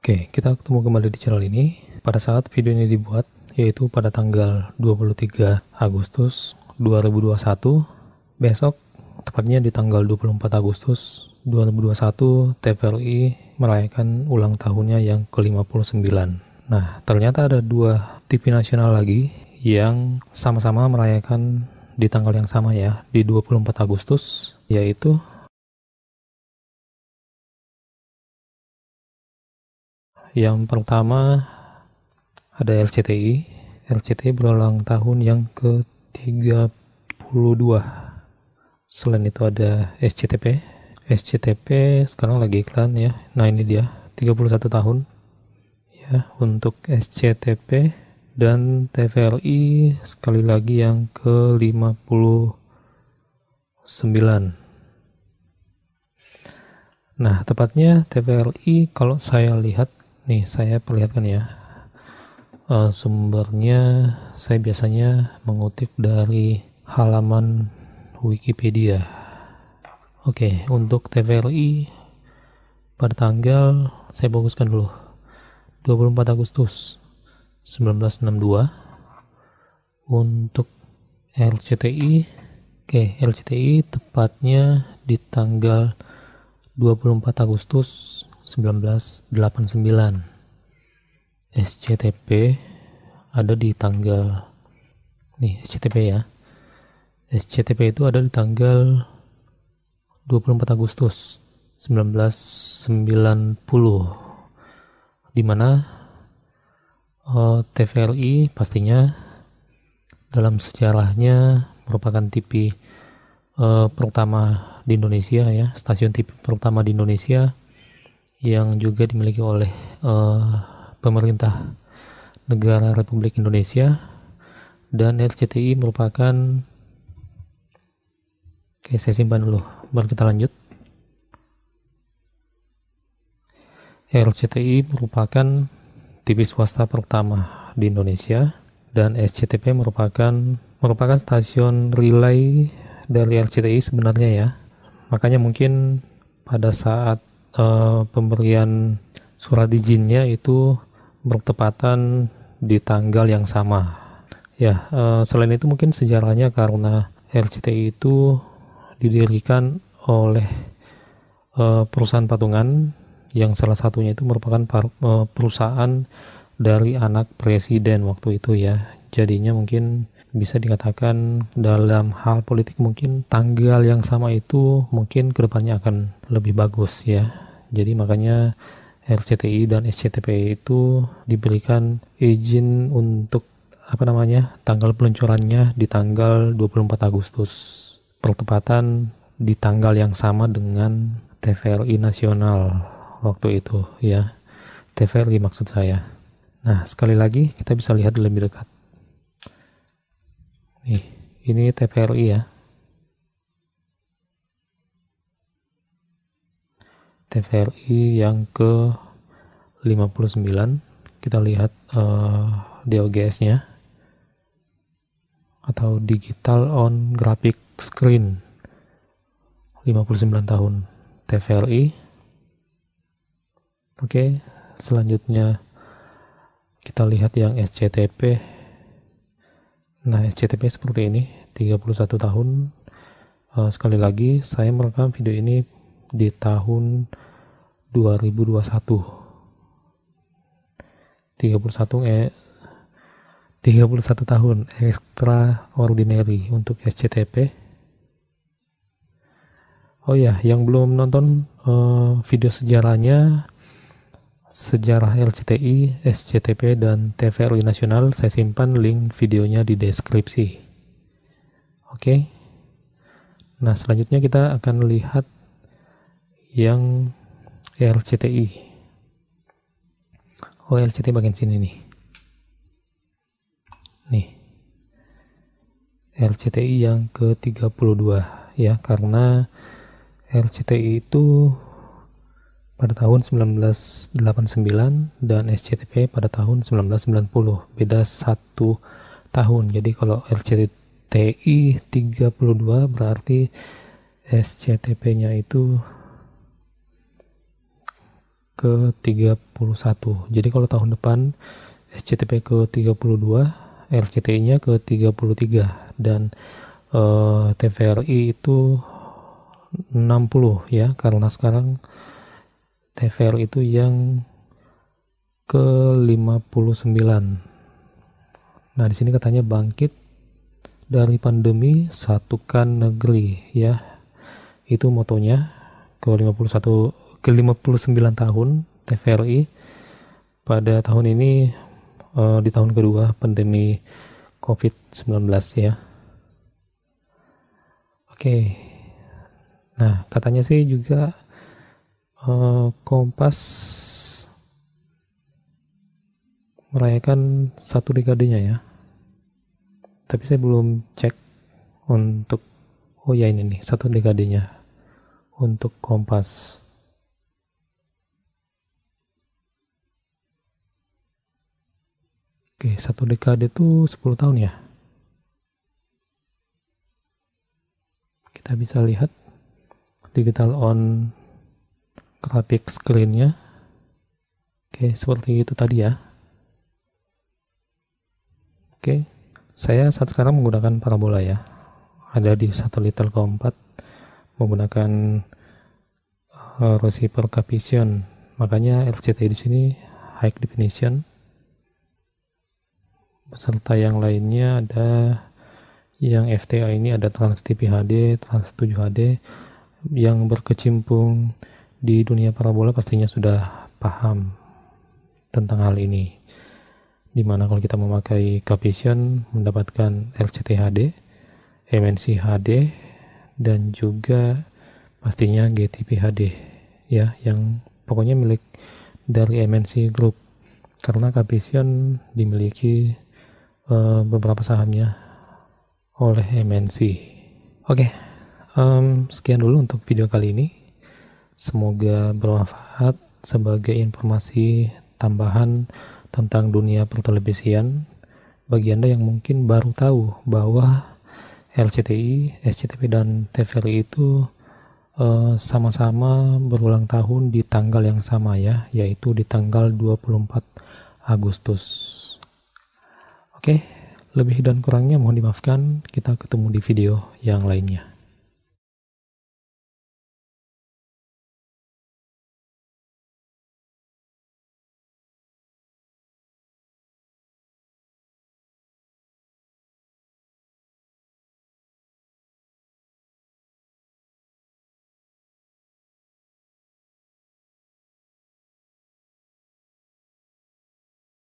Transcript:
Oke, kita ketemu kembali di channel ini. Pada saat video ini dibuat, yaitu pada tanggal 23 Agustus 2021, besok, tepatnya di tanggal 24 Agustus 2021, TVRI merayakan ulang tahunnya yang ke-59. Nah, ternyata ada dua TV nasional lagi yang sama-sama merayakan di tanggal yang sama ya, di 24 Agustus, yaitu Yang pertama ada LCTI. LCTI berulang tahun yang ke-32. Selain itu ada SCTP. SCTP sekarang lagi iklan ya. Nah, ini dia 31 tahun. Ya, untuk SCTP dan TVLI sekali lagi yang ke-59. Nah, tepatnya TVLI kalau saya lihat nih saya perlihatkan ya uh, sumbernya saya biasanya mengutip dari halaman Wikipedia oke okay, untuk TVRI pada tanggal saya fokuskan dulu 24 Agustus 1962 untuk RCTI oke okay, RCTI tepatnya di tanggal 24 Agustus 1989 SCTP ada di tanggal nih SCTP ya SCTP itu ada di tanggal 24 Agustus 1990 di mana uh, eh, TVRI pastinya dalam sejarahnya merupakan TV uh, eh, pertama di Indonesia ya stasiun TV pertama di Indonesia yang juga dimiliki oleh uh, pemerintah negara Republik Indonesia dan RCTI merupakan Oke, saya simpan dulu. Baru kita lanjut. RCTI merupakan TV swasta pertama di Indonesia dan SCTP merupakan merupakan stasiun relay dari RCTI sebenarnya ya. Makanya mungkin pada saat uh, pemberian surat izinnya itu bertepatan di tanggal yang sama. Ya, uh, selain itu mungkin sejarahnya karena RCTI itu didirikan oleh uh, perusahaan patungan yang salah satunya itu merupakan par, uh, perusahaan dari anak presiden waktu itu ya. Jadinya mungkin bisa dikatakan dalam hal politik mungkin tanggal yang sama itu mungkin kedepannya akan lebih bagus ya. Jadi makanya RCTI dan SCTP itu diberikan izin untuk apa namanya tanggal peluncurannya di tanggal 24 Agustus pertepatan di tanggal yang sama dengan TVRI nasional waktu itu ya TVRI maksud saya nah sekali lagi kita bisa lihat lebih dekat Nih, ini TPLI ya. TVLI yang ke 59 kita lihat uh, eh, DOGS-nya atau digital on graphic screen 59 tahun TVLI oke okay, selanjutnya kita lihat yang SCTP Nah, SCTP seperti ini, 31 tahun. Uh, sekali lagi, saya merekam video ini di tahun 2021. 31 eh 31 tahun extraordinary untuk SCTP. Oh ya, yang belum nonton uh, video sejarahnya sejarah LCTI, SCTP, dan TVRI nasional, saya simpan link videonya di deskripsi. Oke. Nah, selanjutnya kita akan lihat yang LCTI. Oh, LCTI bagian sini nih. Nih. LCTI yang ke-32 ya, karena LCTI itu pada tahun 1989 dan SCTP pada tahun 1990 beda satu tahun jadi kalau RCTI 32 berarti SCTP nya itu ke 31 jadi kalau tahun depan SCTP ke 32 RCTI nya ke 33 dan eh, TVRI itu 60 ya karena sekarang TVL itu yang ke-59. Nah, di sini katanya bangkit dari pandemi satukan negeri ya. Itu motonya ke-51 ke-59 tahun TVRI pada tahun ini eh, di tahun kedua pandemi COVID-19 ya. Oke. Nah, katanya sih juga Eh, Kompas merayakan satu dekadenya ya tapi saya belum cek untuk oh ya ini nih satu dekadenya untuk Kompas Oke, satu dekade itu 10 tahun ya. Kita bisa lihat digital on grafik screennya oke seperti itu tadi ya oke saya saat sekarang menggunakan parabola ya ada di satelit keempat menggunakan eh, receiver capision makanya RCT di sini high definition beserta yang lainnya ada yang FTA ini ada trans TV HD, trans 7 HD yang berkecimpung di dunia parabola pastinya sudah paham tentang hal ini. Dimana kalau kita memakai Cavision mendapatkan LCTHD, MNCHD, dan juga pastinya GTPHD ya yang pokoknya milik dari MNC Group karena Cavision dimiliki uh, beberapa sahamnya oleh MNC. Oke, okay, um, sekian dulu untuk video kali ini. Semoga bermanfaat sebagai informasi tambahan tentang dunia pertelevisian bagi Anda yang mungkin baru tahu bahwa LCTI, SCTV dan TVRI itu sama eh, sama-sama berulang tahun di tanggal yang sama ya, yaitu di tanggal 24 Agustus. Oke, lebih dan kurangnya mohon dimaafkan, kita ketemu di video yang lainnya.